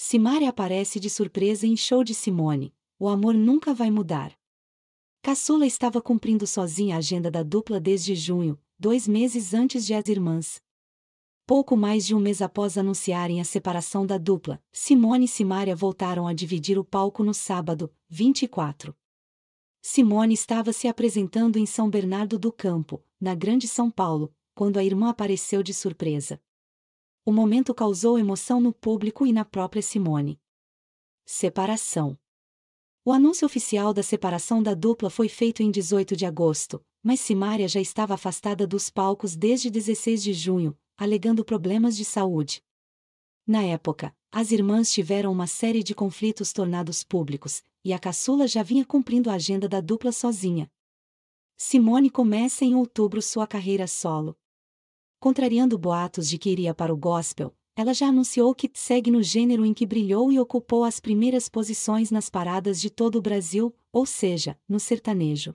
Simari aparece de surpresa em show de Simone. O amor nunca vai mudar. Caçula estava cumprindo sozinha a agenda da dupla desde junho, dois meses antes de as irmãs. Pouco mais de um mês após anunciarem a separação da dupla, Simone e Simária voltaram a dividir o palco no sábado, 24. Simone estava se apresentando em São Bernardo do Campo, na Grande São Paulo, quando a irmã apareceu de surpresa. O momento causou emoção no público e na própria Simone. Separação. O anúncio oficial da separação da dupla foi feito em 18 de agosto, mas Simária já estava afastada dos palcos desde 16 de junho, alegando problemas de saúde. Na época, as irmãs tiveram uma série de conflitos tornados públicos, e a caçula já vinha cumprindo a agenda da dupla sozinha. Simone começa em outubro sua carreira solo, contrariando boatos de que iria para o gospel, ela já anunciou que segue no gênero em que brilhou e ocupou as primeiras posições nas paradas de todo o Brasil, ou seja, no sertanejo.